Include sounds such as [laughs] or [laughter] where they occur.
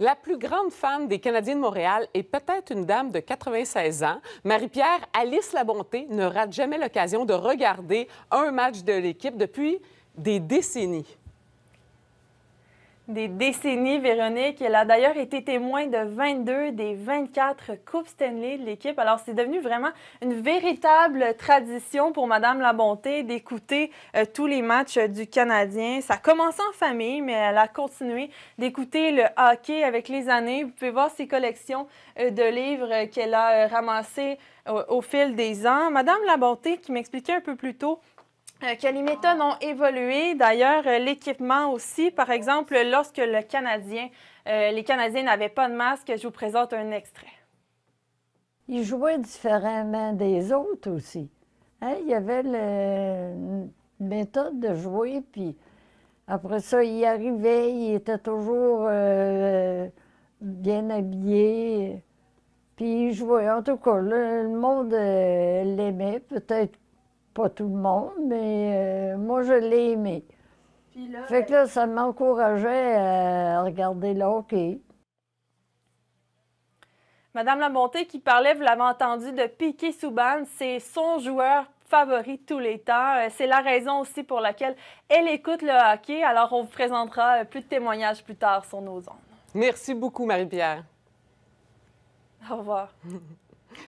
La plus grande fan des Canadiens de Montréal est peut-être une dame de 96 ans. Marie-Pierre Alice Labonté ne rate jamais l'occasion de regarder un match de l'équipe depuis des décennies. Des décennies, Véronique. Elle a d'ailleurs été témoin de 22 des 24 Coupes Stanley de l'équipe. Alors, c'est devenu vraiment une véritable tradition pour Madame La Bonté d'écouter euh, tous les matchs du Canadien. Ça a commencé en famille, mais elle a continué d'écouter le hockey avec les années. Vous pouvez voir ses collections euh, de livres qu'elle a euh, ramassées au, fil des ans. Madame La Bonté, qui m'expliquait un peu plus tôt que euh, les méthodes ont évolué. D'ailleurs, euh, l'équipement aussi. Par exemple, lorsque le Canadien, euh, les Canadiens n'avaient pas de masque, je vous présente un extrait. Ils jouaient différemment des autres aussi. Hein, il y avait le... méthode de jouer, puis après ça, ils arrivait, ils étaient toujours bien habillés. Puis ils jouaient. En tout cas, le, monde l'aimait, peut-être pas tout le monde, mais euh, moi, je l'ai aimé. fait que là, ça m'encourageait à regarder le hockey. Madame Lamonté qui parlait, vous l'avez entendu, de piquet Souban, c'est son joueur favori de tous les temps. Euh, c'est la raison aussi pour laquelle elle écoute le hockey. Alors, on vous présentera euh, plus de témoignages plus tard sur nos ondes. Merci beaucoup, Marie-Pierre. Au revoir. [laughs]